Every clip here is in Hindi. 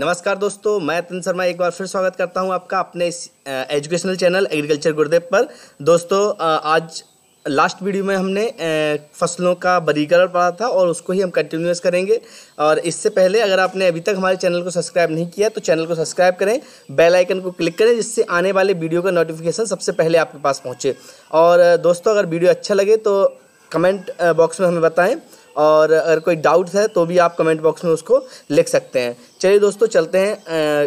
नमस्कार दोस्तों मैं अतन शर्मा एक बार फिर स्वागत करता हूं आपका अपने इस एजुकेशनल चैनल एग्रीकल्चर गुरुदेव पर दोस्तों आज लास्ट वीडियो में हमने फसलों का वर्गीकरण पढ़ा था और उसको ही हम कंटिन्यूस करेंगे और इससे पहले अगर आपने अभी तक हमारे चैनल को सब्सक्राइब नहीं किया तो चैनल को सब्सक्राइब करें बेल आइकन को क्लिक करें जिससे आने वाले वीडियो का नोटिफिकेशन सबसे पहले आपके पास पहुँचे और दोस्तों अगर वीडियो अच्छा लगे तो कमेंट बॉक्स में हमें बताएँ और अगर कोई डाउट्स है तो भी आप कमेंट बॉक्स में उसको लिख सकते हैं चलिए दोस्तों चलते हैं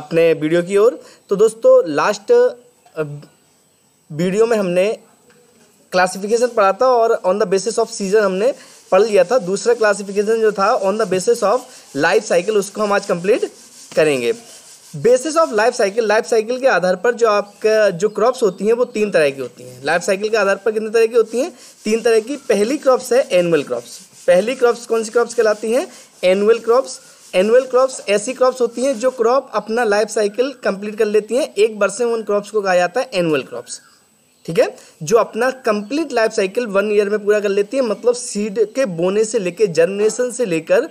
अपने वीडियो की ओर तो दोस्तों लास्ट वीडियो में हमने क्लासिफिकेशन पढ़ा था और on the basis of season हमने पढ़ लिया था दूसरा क्लासिफिकेशन जो था on the basis of life cycle उसको हम आज कंप्लीट करेंगे basis of life cycle life cycle के आधार पर जो आपका जो क्रॉप्स होती हैं वो तीन तरह की होती हैं लाइफ साइकिल के आधार पर कितने तरह की होती हैं तीन तरह की पहली क्रॉप्स है एनुअल क्रॉप्स पहली क्रॉप्स कौन सी क्रॉप्स कहलाती हैं एनुअल क्रॉप्स एनुअल क्रॉप्स ऐसी क्रॉप्स होती हैं जो क्रॉप अपना लाइफ साइकिल कंप्लीट कर लेती हैं एक वर्ष में उन क्रॉप्स को कहा जाता है एनुअल क्रॉप्स ठीक है जो अपना complete life cycle one year में पूरा कर लेती है मतलब सीड के बोने से लेकर जर्मिनेशन से लेकर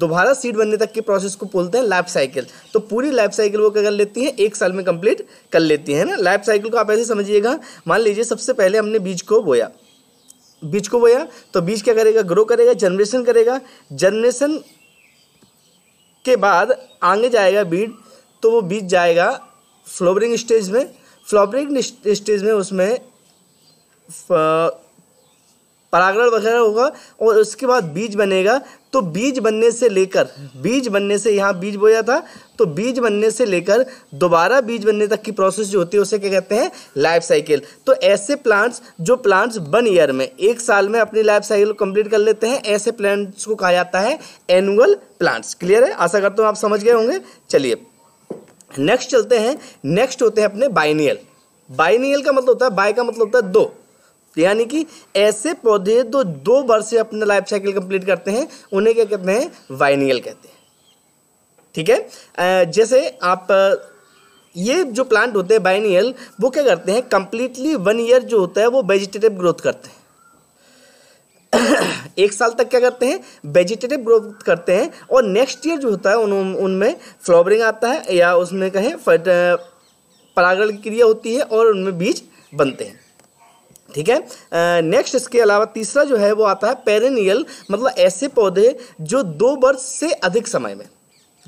दोबारा सीड बनने तक के प्रोसेस को बोलते हैं लाइफ साइकिल तो पूरी लाइफ साइकिल वो क्या कर लेती हैं एक साल में कंप्लीट कर लेती हैं ना लाइफ साइकिल को आप ऐसे समझिएगा मान लीजिए सबसे पहले हमने बीज को बोया बीज को बोया तो बीज क्या करेगा ग्रो करेगा जनरेशन करेगा जनरेशन के बाद आगे जाएगा बीज तो वो बीज जाएगा फ्लोवरिंग स्टेज में फ्लॉपरिंग स्टेज में उसमें परागण वगैरह होगा और उसके बाद बीज बनेगा तो बीज बनने से लेकर बीज बनने से यहाँ बीज बोया था तो बीज बनने से लेकर दोबारा बीज बनने तक की प्रोसेस जो होती है उसे क्या कहते हैं लाइफ साइकिल तो ऐसे प्लांट्स जो प्लांट्स वन ईयर में एक साल में अपनी लाइफ साइकिल कंप्लीट कर लेते हैं ऐसे प्लांट्स को कहा जाता है एनुअल प्लांट्स क्लियर है आशा करता हूँ आप समझ गए होंगे चलिए नेक्स्ट चलते हैं नेक्स्ट होते हैं अपने बाइनियल बाइनियल का मतलब होता है बाय का मतलब होता है दो यानी कि ऐसे पौधे जो दो वर्ष से अपने लाइफ साइकिल कंप्लीट करते हैं उन्हें क्या कहते हैं वाइनियल कहते हैं ठीक है जैसे आप ये जो प्लांट होते हैं बाइनियल वो क्या करते हैं कंप्लीटली वन ईयर जो होता है वो वेजिटेटिव ग्रोथ करते हैं एक साल तक क्या करते हैं वेजिटेटिव ग्रोथ करते हैं और नेक्स्ट ईयर जो होता है उनमें फ्लॉवरिंग आता है या उसमें कहें परागण की क्रिया होती है और उनमें बीज बनते हैं ठीक है नेक्स्ट इसके अलावा तीसरा जो है वो आता है पेरेनियल मतलब ऐसे पौधे जो दो वर्ष से अधिक समय में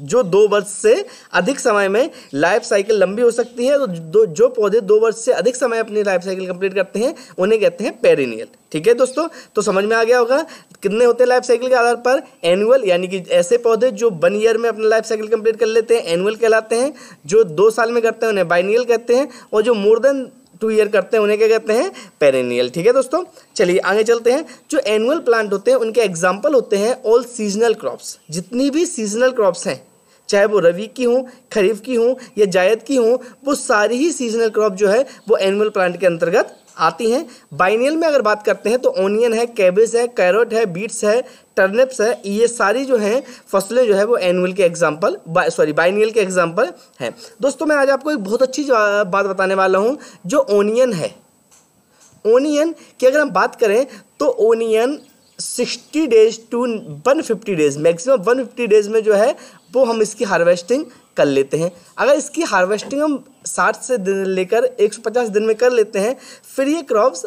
जो दो वर्ष से अधिक समय में लाइफ साइकिल लंबी हो सकती है तो जो पौधे दो वर्ष से अधिक समय अपनी लाइफ साइकिल कंप्लीट करते हैं उन्हें कहते हैं पेरिनियल ठीक है दोस्तों तो समझ में आ गया होगा कितने होते हैं लाइफ साइकिल के आधार पर एनुअल यानी कि ऐसे पौधे जो वन ईयर में अपना लाइफ साइकिल कंप्लीट कर लेते हैं एनुअल कहलाते हैं जो दो साल में करते हैं उन्हें बाइनियल कहते हैं और जो मोर देन टू ईयर करते हैं उन्हें क्या कहते हैं पेरेनियल ठीक है दोस्तों चलिए आगे चलते हैं जो एनुअल प्लांट होते हैं उनके एग्जाम्पल होते हैं ऑल सीजनल क्रॉप्स जितनी भी सीजनल क्रॉप्स हैं चाहे वो रवि की हों खरीफ की हों या जायद की हों वो सारी ही सीजनल क्रॉप जो है वो एनुअल प्लांट के अंतर्गत आती हैं बाइनियल में अगर बात करते हैं तो ऑनियन है कैबेज है कैरोट है बीट्स है टर्निप्स है ये सारी जो हैं फसलें जो है वो एनुअल के एग्जाम्पल बा, सॉरी बाइनियल के एग्जाम्पल हैं दोस्तों मैं आज आपको एक बहुत अच्छी बात बताने वाला हूँ जो ओनियन है ओनियन की अगर हम बात करें तो onion sixty days to one fifty days maximum one fifty days में जो है वो तो हम इसकी हार्वेस्टिंग कर लेते हैं अगर इसकी हार्वेस्टिंग हम साठ से दिन लेकर एक सौ पचास दिन में कर लेते हैं फिर ये क्रॉप्स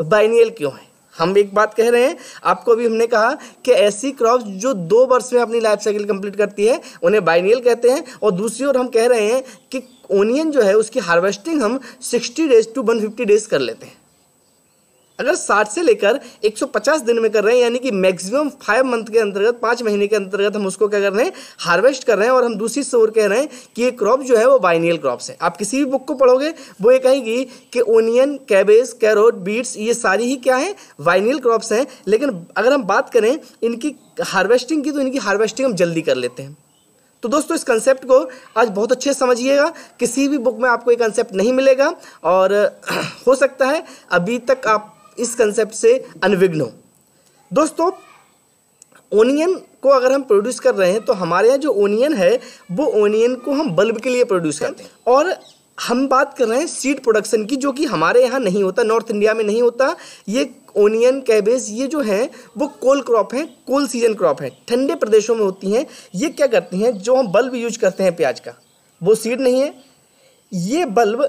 बाइनियल क्यों हैं हम एक बात कह रहे हैं आपको अभी हमने कहा कि ऐसी क्रॉप्स जो दो वर्ष में अपनी लाइफ साइकिल कंप्लीट करती है उन्हें बाइनियल कहते हैं और दूसरी ओर हम कह रहे हैं कि ओनियन जो है उसकी हार्वेस्टिंग हम sixty days to one fifty days कर लेते हैं अगर साठ से लेकर 150 दिन में कर रहे हैं यानी कि मैक्सिमम फाइव मंथ के अंतर्गत पाँच महीने के अंतर्गत हम उसको क्या कर रहे हैं हार्वेस्ट कर रहे हैं और हम दूसरी शोर कह रहे हैं कि ये क्रॉप जो है वो बाइनियल क्रॉप्स हैं आप किसी भी बुक को पढ़ोगे वो ये कहेगी कि ओनियन कैबेज कैरोट बीट्स ये सारी ही क्या है वाइनियल क्रॉप्स हैं लेकिन अगर हम बात करें इनकी हार्वेस्टिंग की तो इनकी हार्वेस्टिंग हम जल्दी कर लेते हैं तो दोस्तों इस कंसेप्ट को आज बहुत अच्छे समझिएगा किसी भी बुक में आपको ये कंसेप्ट नहीं मिलेगा और हो सकता है अभी तक आप इस कंसेप्ट से अनविघ्न हो दोस्तों ओनियन को अगर हम प्रोड्यूस कर रहे हैं तो हमारे यहाँ जो ओनियन है वो ओनियन को हम बल्ब के लिए प्रोड्यूस करते हैं और हम बात कर रहे हैं सीड प्रोडक्शन की जो कि हमारे यहाँ नहीं होता नॉर्थ इंडिया में नहीं होता ये ओनियन कैबेज ये जो हैं वो कोल क्रॉप हैं कोल सीजन क्रॉप हैं ठंडे प्रदेशों में होती हैं ये क्या करती हैं जो हम बल्ब यूज करते हैं प्याज का वो सीड नहीं है ये बल्ब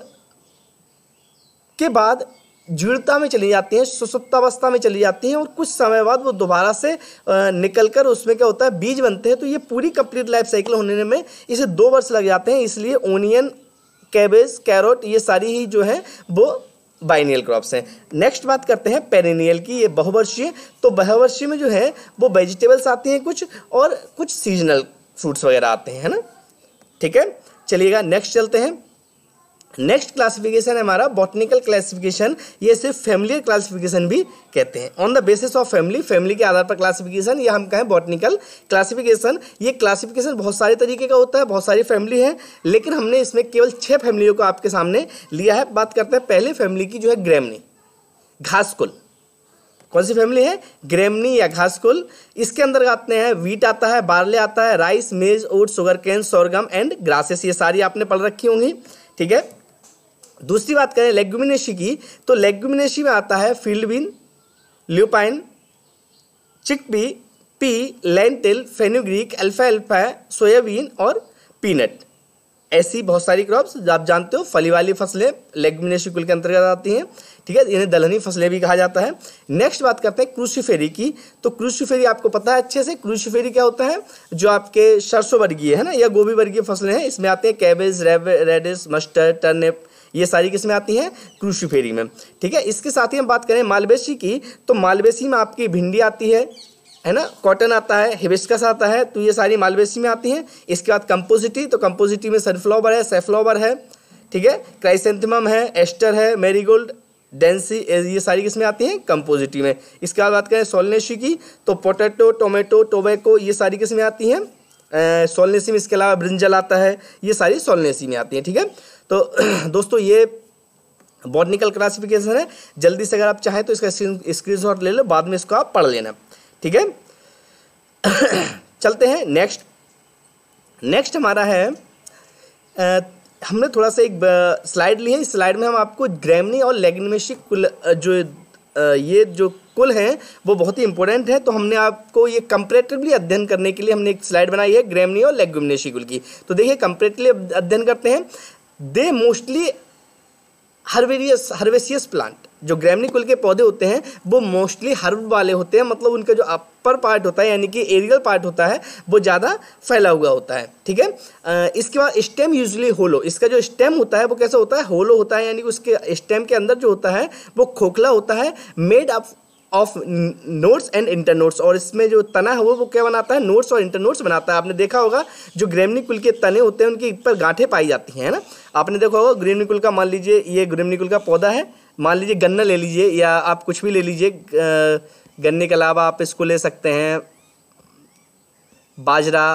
के बाद जीर्णता में चली जाती हैं सुसुप्तावस्था में चली जाती हैं और कुछ समय बाद वो दोबारा से निकल कर उसमें क्या होता है बीज बनते हैं तो ये पूरी कंप्लीट लाइफ साइकिल होने में इसे दो वर्ष लग जाते हैं इसलिए ओनियन कैबेज कैरोट ये सारी ही जो है वो बाइनियल क्रॉप्स हैं नेक्स्ट बात करते हैं पेरिनियल की ये बहुवर्षीय तो बहुवर्षीय में जो है वो वेजिटेबल्स आती हैं कुछ और कुछ सीजनल फ्रूट्स वगैरह आते हैं है ना ठीक है चलिएगा नेक्स्ट चलते हैं नेक्स्ट क्लासिफिकेशन है हमारा बॉटनिकल क्लासिफिकेशन ये सिर्फ फैमिली क्लासिफिकेशन भी कहते हैं on the basis of family family के आधार पर क्लासिफिकेशन या हम कहें बॉटनिकल क्लासिफिकेशन ये क्लासिफिकेशन बहुत सारे तरीके का होता है बहुत सारी फैमिली है लेकिन हमने इसमें केवल छः फैमिलियों को आपके सामने लिया है बात करते हैं पहले फैमिली की जो है ग्रेमनी घासकुल कौन सी फैमिली है ग्रेमनी या घासकुल इसके अंदर आते हैं वीट आता है बार्ले आता है rice maize oat sugarcane sorghum and grasses ये सारी आपने पढ़ रखी होंगी ठीक है दूसरी बात करें लेग्यूमिनेशी की तो लेग्यूमिनेशी में आता है field bean lupine chickpea pea lentil fenugreek अल्फा अल्फा सोयाबीन और पीनट ऐसी बहुत सारी क्रॉप्स जो आप जानते हो फली वाली फसलें लेग्यूमिनेशी कुल के अंतर्गत आती हैं ठीक है इन्हें दलहनी फसलें भी कहा जाता है नेक्स्ट बात करते हैं क्रूसीफेरी की तो क्रूसीफेरी आपको पता है अच्छे से क्रूसीफेरी क्या होता है जो आपके सरसों वर्गीय है ना या गोभी वर्गीय फसलें हैं इसमें आते हैं कैबेज रेडिस मस्टर्ड टर्निप ये सारी किस्में आती हैं क्रूशीफेरी में ठीक है इसके साथ ही हम बात करें मालवेसी की तो मालवेसी में आपकी भिंडी आती है है ना कॉटन आता है हिबिस्कस आता है तो ये सारी मालवेसी में आती हैं इसके बाद कंपोजिटी तो कंपोजिटी में सनफ्लावर है सेफ्लावर है ठीक है क्राइसेंथमम है एस्टर है मेरीगोल्ड डेंसी ये सारी किस्में आती हैं कंपोजिटी में इसके बाद बात करें सोलनेशी की तो पोटैटो टोमेटो टोबैको ये सारी किस्में आती हैं सोलनेसी में इसके अलावा ब्रिंजल आता है ये सारी सोलनेसी में आती हैं ठीक है तो दोस्तों ये बॉटनिकल क्लासिफिकेशन है जल्दी से अगर आप चाहें तो इसका स्क्रीन शॉट ले लो बाद में इसको आप पढ़ लेना ठीक है चलते हैं नेक्स्ट नेक्स्ट हमारा है आ, हमने थोड़ा सा एक स्लाइड ली है इस स्लाइड में हम आपको ग्रैमनी और लेग्नमेशी कुल जो ये जो कुल हैं वो बहुत ही इंपॉर्टेंट है तो हमने आपको ये कंपरेटिवली अध्ययन करने के लिए हमने एक स्लाइड बनाई है ग्रैमनी और लेग्युमिनेशी कुल की तो देखिए कंपरेटिवली अध्ययन करते हैं दे मोस्टली हर्वेरियस हर्वेसियस प्लांट जो ग्रैमनी कुल के पौधे होते हैं वो मोस्टली हर्ब वाले होते हैं मतलब उनका जो अपर पार्ट होता है यानी कि एरियल पार्ट होता है वो ज़्यादा फैला हुआ होता है ठीक है इसके बाद स्टेम यूजली होलो इसका जो स्टेम होता है वो कैसा होता है होलो होता है यानी कि उसके स्टेम के अंदर जो होता है वो खोखला होता है made up of nodes and internodes और इसमें जो तना है वो वो क्या बनाता है नोट्स और इंटर नोट्स बनाता है आपने देखा होगा जो ग्रेमनी कुल के तने होते हैं उनके पर गांठें पाई जाती हैं ना आपने देखा होगा ग्रेमनी कुल का मान लीजिए ये ग्रेमनी कुल का पौधा है मान लीजिए गन्ना ले लीजिए या आप कुछ भी ले लीजिए गन्ने के अलावा आप इसको ले सकते हैं बाजरा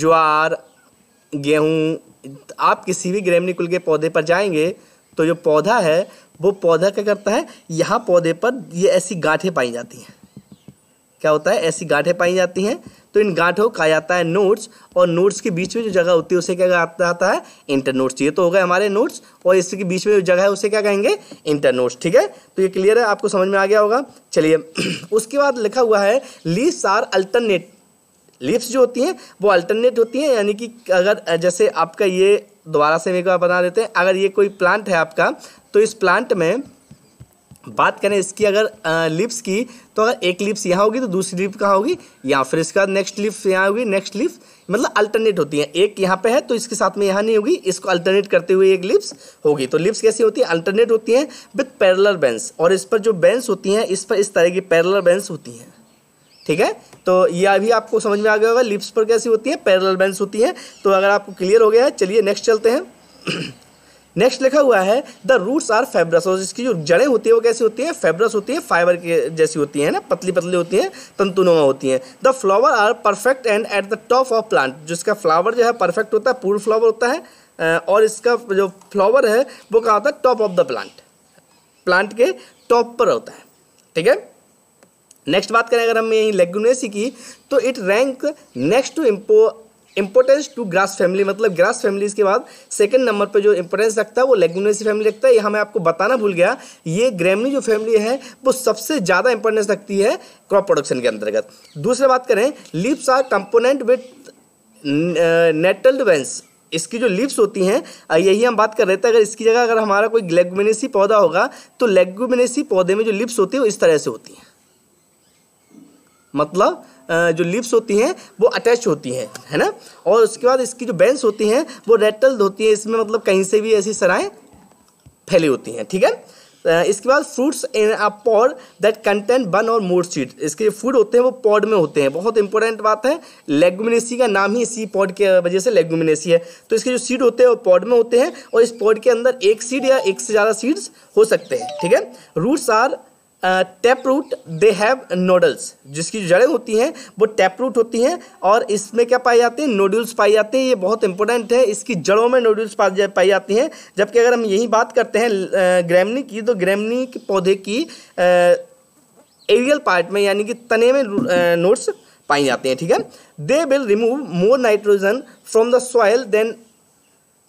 ज्वार गेहूँ आप किसी भी ग्रेमनी कुल के पौधे पर जाएंगे तो जो पौधा है वो पौधा क्या करता है यहाँ पौधे पर ये ऐसी गांठें पाई जाती हैं क्या होता है ऐसी गांठें पाई जाती हैं तो इन गांठों का जाता है नोट्स और नोट्स के बीच में जो जगह होती है उसे क्या जाता है इंटर नोट्स ये तो हो गए हमारे नोट्स और इसके बीच में जो जगह है उसे क्या कहेंगे इंटर नोट्स ठीक है तो ये क्लियर है आपको समझ में आ गया होगा चलिए उसके बाद लिखा हुआ है लीव्स आर अल्टरनेट लीव्स जो होती हैं वो अल्टरनेट होती हैं यानी कि अगर जैसे आपका ये दोबारा से एक बार बना देते हैं अगर ये कोई प्लांट है आपका तो इस प्लांट में बात करें इसकी अगर लिप्स की तो अगर एक लिप्स यहाँ होगी तो दूसरी लिप कहाँ होगी यहाँ फिर इसका नेक्स्ट लिप्स यहाँ होगी नेक्स्ट लिप्स मतलब अल्टरनेट होती है एक यहाँ पे है तो इसके साथ में यहाँ नहीं होगी इसको अल्टरनेट करते हुए एक लिप्स होगी तो लिप्स कैसी होती है अल्टरनेट होती हैं विथ पैरलर बेंस और इस पर जो बेंस होती हैं इस पर इस तरह की पैरलर बेंस होती हैं ठीक है तो ये अभी आपको समझ में आ गया होगा लिप्स पर कैसी होती है पैरल बैंड्स होती हैं तो अगर आपको क्लियर हो गया है चलिए नेक्स्ट चलते हैं नेक्स्ट लिखा हुआ है द रूट्स आर फाइब्रस और इसकी जो जड़ें होती है वो कैसी होती हैं फेब्रस होती है फाइबर के जैसी होती है ना पतली पतली होती हैं तंतुनुमा होती हैं the flower are perfect and at the top of plant जिसका फ्लावर जो है परफेक्ट होता है पूर्ण फ्लावर होता है और इसका जो फ्लावर है वो कहा होता है top of the plant plant के टॉप पर होता है ठीक है नेक्स्ट बात करें अगर हम यहीं लेगुनेसी की तो इट रैंक नेक्स्ट टू इम्पो इम्पोर्टेंस टू ग्रास फैमिली मतलब ग्रास फैमिलीज के बाद सेकंड नंबर पे जो इम्पोर्टेंस रखता है वो लेगुनेसी फैमिली रखता है यहाँ मैं आपको बताना भूल गया ये ग्रेमनी जो फैमिली है वो सबसे ज़्यादा इंपॉर्टेंस रखती है क्रॉप प्रोडक्शन के अंतर्गत दूसरी बात करें leaves are compound with netted veins इसकी जो लिप्स होती हैं यही हम बात कर रहे थे अगर इसकी जगह अगर हमारा कोई लेगुमिनेसी पौधा होगा तो लेगुमिनेसी पौधे में जो लिप्स होती है वो इस तरह से होती हैं मतलब जो लिप्स होती हैं वो अटैच होती हैं है ना और उसके बाद इसकी जो बेंस होती हैं वो रेटल्ड होती हैं इसमें मतलब कहीं से भी ऐसी सराएँ फैली होती हैं ठीक है इसके बाद fruits in a pod that content one or more seed इसके जो फूड होते हैं वो पॉड में होते हैं बहुत इंपॉर्टेंट बात है लेगुमिनेसी का नाम ही इसी पॉड के वजह से लेगुमिनेसी है तो इसके जो सीड होते हैं वो पॉड में होते हैं और इस पॉड के अंदर एक सीड या एक से ज़्यादा सीड्स हो सकते हैं ठीक है roots are tap root they have nodules जिसकी जड़ें होती हैं वो टैप रूट होती हैं और इसमें क्या पाए जाते हैं नोड्यूल्स पाए जाते हैं ये बहुत इंपॉर्टेंट है इसकी जड़ों में नोड्यूल्स पाई जाती हैं जबकि अगर हम यही बात करते हैं ग्रैमनी uh, की तो ग्रैमनी के पौधे की एरियल uh, पार्ट में यानी कि तने में नोट्स uh, पाई जाते हैं ठीक है they will remove more nitrogen from the soil than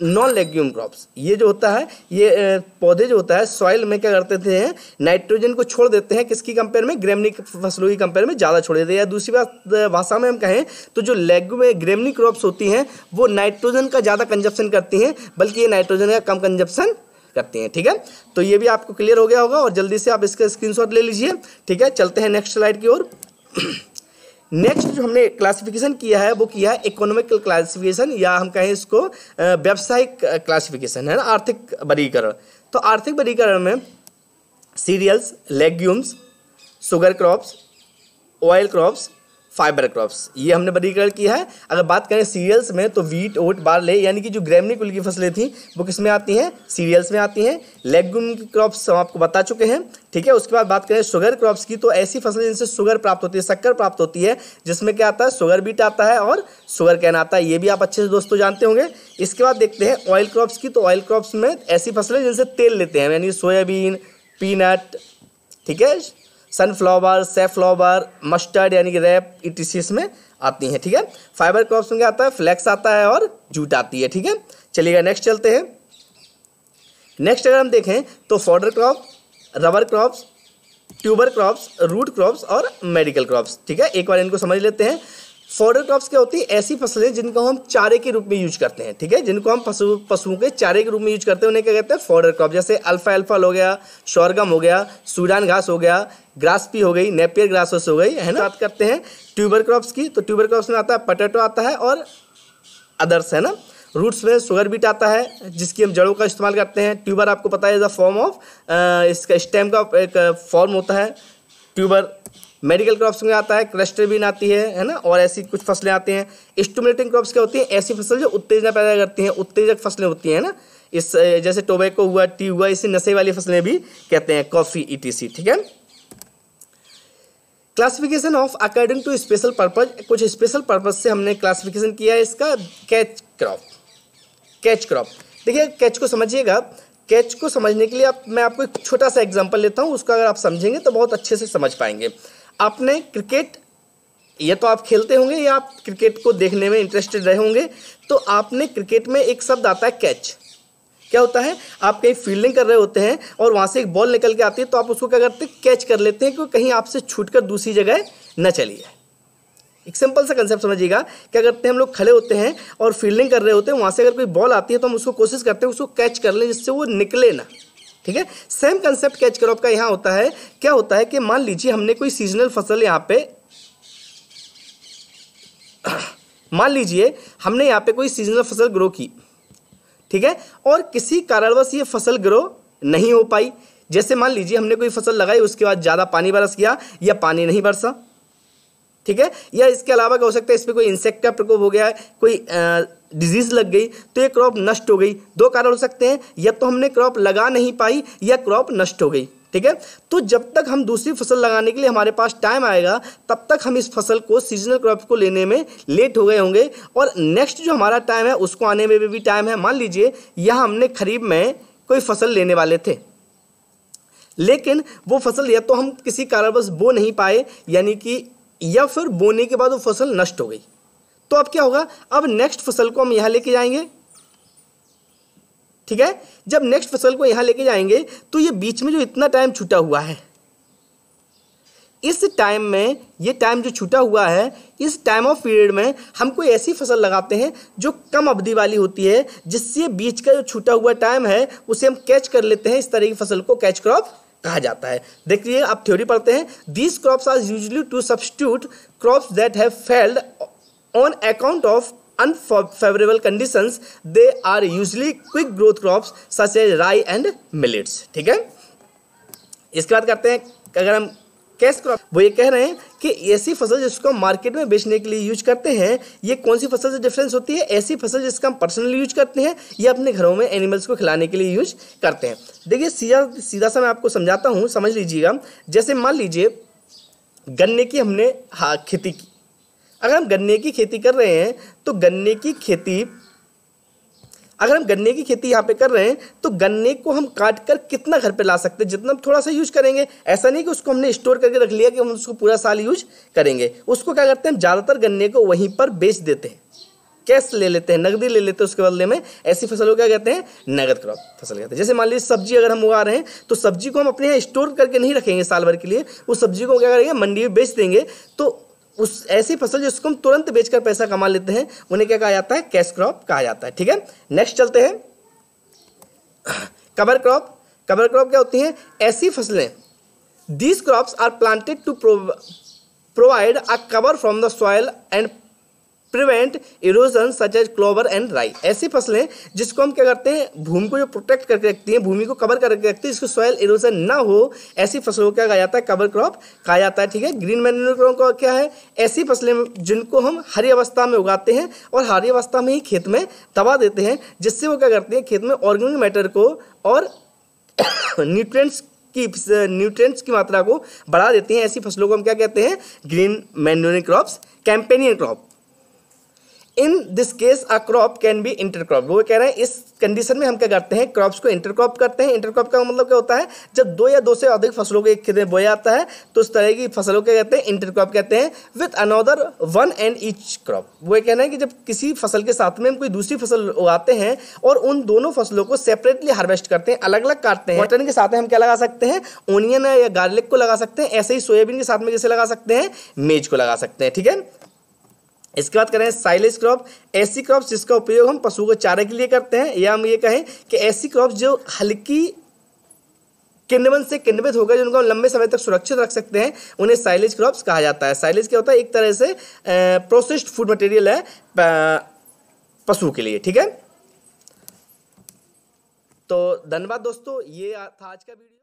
non legume crops ये जो होता है ये पौधे जो होता है सॉइल में क्या करते थे नाइट्रोजन को छोड़ देते हैं किसकी कंपेयर में ग्रेमनी फसलों की कंपेयर में ज़्यादा छोड़ देते हैं या दूसरी बात भाषा में हम कहें तो जो लेग्यू में ग्रेमनी क्रॉप्स होती हैं वो नाइट्रोजन का ज़्यादा कंजप्शन करती हैं बल्कि ये नाइट्रोजन का कम कंजप्शन करती हैं ठीक है तो ये भी आपको क्लियर हो गया होगा और जल्दी से आप इसका स्क्रीनशॉट ले लीजिए ठीक है चलते हैं नेक्स्ट स्लाइड की ओर नेक्स्ट जो हमने क्लासिफिकेशन किया है वो किया है इकोनॉमिकल क्लासिफिकेशन या हम कहें इसको व्यावसायिक क्लासिफिकेशन है ना आर्थिक वर्गीकरण तो आर्थिक वर्गीकरण में cereals legumes sugar crops oil crops fibre crops ये हमने वर्गीकरण किया है अगर बात करें सीरियल्स में तो वीट ओट बार्ले यानी कि जो ग्रेमनी कुल की फसलें थी वो किस में आती हैं सीरियल्स में आती हैं लेगुम की क्रॉप्स हम आपको बता चुके हैं ठीक है उसके बाद बात करें शुगर क्रॉप्स की तो ऐसी फसलें जिनसे शुगर प्राप्त होती है शक्कर प्राप्त होती है जिसमें क्या आता है शुगर बीट आता है और शुगर कैन आता है ये भी आप अच्छे से दोस्तों जानते होंगे इसके बाद देखते हैं ऑयल क्रॉप्स की तो ऑयल क्रॉप्स में ऐसी फसलें जिनसे तेल लेते हैं यानी सोयाबीन पीनट ठीक है सनफ्लावर सेफ्लावर मस्टर्ड यानी कि रैप इटिस में आती हैं ठीक है फाइबर क्रॉप्स में आता है फ्लैक्स आता है और जूट आती है ठीक है चलिएगा नेक्स्ट चलते हैं नेक्स्ट अगर हम देखें तो fodder crop rubber crops tuber crops root crops और मेडिकल क्रॉप्स ठीक है एक बार इनको समझ लेते हैं फॉडर क्रॉप्स क्या होती है ऐसी फसलें जिनको हम चारे के रूप में यूज करते हैं ठीक है जिनको हम पशु पशुओं के चारे के रूप में यूज करते हैं उन्हें क्या कहते हैं फॉडर क्रॉप जैसे अल्फा एल्फाल हो गया शोरगम हो गया सूडान घास हो गया ग्रासपी हो गई नेपियर ग्रासोस हो गई है ना बात करते हैं ट्यूबर क्रॉप्स की तो ट्यूबर क्रॉप्स में आता है पटेटो आता है और अदर्स है ना रूट्स में शुगर बीट आता है जिसकी हम जड़ों का इस्तेमाल करते हैं ट्यूबर आपको पता है इज़ अ फॉर्म ऑफ इसका स्टेम का एक फॉर्म होता है ट्यूबर मेडिकल क्रॉप्स में आता है क्रस्टर बीन आती है है ना और ऐसी कुछ फसलें आती हैं स्टूमुलेटिंग क्रॉप्स क्या होती हैं ऐसी फसल जो उत्तेजना पैदा करती हैं उत्तेजक फसलें होती हैं ना इस जैसे टोबैको हुआ टी हुआ इसे नशे वाली फसलें भी कहते हैं कॉफ़ी ईटीसी e ठीक है classification of according to special purpose कुछ स्पेशल पर्पज से हमने क्लासिफिकेशन किया है इसका कैच क्रॉप कैच क्रॉप देखिए कैच को समझिएगा कैच को समझने के लिए आप मैं आपको एक छोटा सा एग्जांपल लेता हूँ उसका अगर आप समझेंगे तो बहुत अच्छे से समझ पाएंगे आपने क्रिकेट या तो आप खेलते होंगे या आप क्रिकेट को देखने में इंटरेस्टेड रहे होंगे तो आपने क्रिकेट में एक शब्द आता है कैच क्या होता है आप कहीं फील्डिंग कर रहे होते हैं और वहाँ से एक बॉल निकल के आती है तो आप उसको क्या करते हैं कैच कर लेते हैं क्योंकि कहीं आपसे छूट कर दूसरी जगह न चली जाए एक सिंपल सा कंसेप्ट समझिएगा क्या करते हैं हम लोग खड़े होते हैं और फील्डिंग कर रहे होते हैं वहाँ से अगर कोई बॉल आती है तो हम उसको कोशिश करते हैं उसको कैच कर लें जिससे वो निकले ना ठीक है सेम कंसेप्ट कैच क्रॉप का यहां होता है क्या होता है कि मान लीजिए हमने कोई सीजनल फसल यहां पे मान लीजिए हमने यहाँ पे कोई सीजनल फसल ग्रो की ठीक है और किसी कारणवश ये फसल ग्रो नहीं हो पाई जैसे मान लीजिए हमने कोई फसल लगाई उसके बाद ज़्यादा पानी बरस गया या पानी नहीं बरसा ठीक है या इसके अलावा क्या हो सकता है इस पर कोई इंसेक्ट का प्रकोप हो गया है कोई आ, डिजीज लग गई तो ये क्रॉप नष्ट हो गई दो कारण हो सकते हैं या तो हमने क्रॉप लगा नहीं पाई या क्रॉप नष्ट हो गई ठीक है तो जब तक हम दूसरी फसल लगाने के लिए हमारे पास टाइम आएगा तब तक हम इस फसल को सीजनल क्रॉप को लेने में लेट हो गए होंगे और नेक्स्ट जो हमारा टाइम है उसको आने में भी टाइम है मान लीजिए यह हमने खरीफ में कोई फसल लेने वाले थे लेकिन वो फसल या तो हम किसी कारणवश बो नहीं पाए यानी कि या फिर बोने के बाद वो फसल नष्ट हो गई तो अब क्या होगा अब नेक्स्ट फसल को हम यहां लेके जाएंगे ठीक है जब नेक्स्ट फसल को यहां लेके जाएंगे तो ये बीच में जो इतना टाइम छूटा हुआ है इस टाइम में ये टाइम जो छूटा हुआ है इस टाइम ऑफ पीरियड में हम कोई ऐसी फसल लगाते हैं जो कम अवधि वाली होती है जिससे बीच का जो छूटा हुआ टाइम है उसे हम कैच कर लेते हैं इस तरह की फसल को कैच क्रॉप कहा जाता है देखिए आप थ्योरी पढ़ते हैं these crops are usually to substitute crops that have failed on account of unfavourable condition they are usually quick growth crop such as rye and millets ठीक है इसके बाद करते हैं अगर हम कैश क्रॉप वो ये कह रहे हैं कि ऐसी फसल जिसको हम मार्केट में बेचने के लिए यूज करते हैं ये कौन सी फसल से डिफरेंस होती है ऐसी फसल जिसका हम पर्सनली यूज करते हैं या अपने घरों में एनिमल्स को खिलाने के लिए यूज करते हैं देखिए सीधा सीधा सा मैं आपको समझाता हूँ समझ लीजिएगा जैसे मान लीजिए गन्ने की हमने हाँ खेती की अगर हम गन्ने की खेती कर रहे हैं तो गन्ने की खेती अगर हम गन्ने की खेती यहाँ पे कर रहे हैं तो गन्ने को हम काट कर कितना घर पे ला सकते हैं जितना हम थोड़ा सा यूज करेंगे ऐसा नहीं कि उसको हमने स्टोर करके रख लिया कि हम उसको पूरा साल यूज करेंगे उसको क्या करते हैं हम ज़्यादातर गन्ने को वहीं पर बेच देते हैं कैश ले लेते हैं नगदी ले लेते हैं उसके बदले में ऐसी फसल को क्या कहते हैं नगद क्रॉप फसल कहते हैं जैसे मान लीजिए सब्जी अगर हम उगा रहे हैं तो सब्जी को हम अपने यहाँ स्टोर करके नहीं रखेंगे साल भर के लिए उस सब्जी को क्या करेंगे मंडी में बेच देंगे तो उस ऐसी फसल जिसको हम तुरंत बेचकर पैसा कमा लेते हैं उन्हें क्या कहा जाता है कैश क्रॉप कहा जाता है ठीक है नेक्स्ट चलते हैं कवर क्रॉप कवर क्रॉप क्या होती हैं ऐसी फसलें these crops are planted to provide a cover from the soil and prevent erosion such as clover and rye ऐसी फसलें जिसको हम क्या करते हैं भूमि को जो प्रोटेक्ट करके रखती हैं भूमि को कवर करके रखती है जिसको सॉयल इरोजन ना हो ऐसी फसलों को क्या कहा जाता है कवर क्रॉप कहा जाता है ठीक है ग्रीन मैन्यूरों का क्या है ऐसी फसलें जिनको हम हरी अवस्था में उगाते हैं और हरी अवस्था में ही खेत में दबा देते हैं जिससे वो क्या करते हैं खेत में ऑर्गेनिक मैटर को और न्यूट्रेंट्स की न्यूट्रेंट्स की मात्रा को बढ़ा देते हैं ऐसी फसलों को हम क्या कहते हैं green manuring crops companion crop in this case a crop can be intercrop वो कह रहे हैं इस कंडीशन में हम क्या करते हैं क्रॉप्स को इंटरक्रॉप करते हैं इंटरक्रॉप का मतलब क्या होता है जब दो या दो से अधिक फसलों के एक खेत में बोया जाता है तो उस तरह की फसलों क्या कहते हैं इंटरक्रॉप कहते हैं with another one and each crop वो कह रहे हैं कि जब किसी फसल के साथ में हम कोई दूसरी फसल उगाते हैं और उन दोनों फसलों को सेपरेटली हार्वेस्ट करते हैं अलग अलग काटते हैं मटन के साथ में हम क्या लगा सकते हैं ओनियन या गार्लिक को लगा सकते हैं ऐसे ही सोयाबीन के साथ में जैसे लगा सकते हैं मेज को लगा सकते हैं ठीक है इसके बाद करें साइलेज क्रॉप ऐसी क्रॉप्स जिसका उपयोग हम पशु के चारे के लिए करते हैं या हम ये कहें कि ऐसी क्रॉप्स जो हल्की किण्वन से किण्वित होकर जिनको हम लंबे समय तक सुरक्षित रख सकते हैं उन्हें साइलेज क्रॉप्स कहा जाता है साइलेज क्या होता है एक तरह से प्रोसेस्ड फूड मटेरियल है पशु के लिए ठीक है तो धन्यवाद दोस्तों ये था आज का वीडियो